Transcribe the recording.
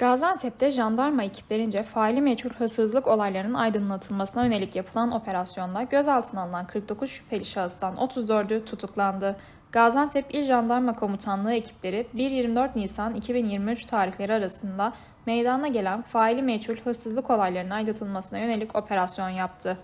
Gaziantep'te jandarma ekiplerince faili meçhul hırsızlık olaylarının aydınlatılmasına yönelik yapılan operasyonda gözaltına alınan 49 şüpheli şahıstan 34'ü tutuklandı. Gaziantep İl Jandarma Komutanlığı ekipleri 1-24 Nisan 2023 tarihleri arasında meydana gelen faili meçhul hırsızlık olaylarının aydınlatılmasına yönelik operasyon yaptı.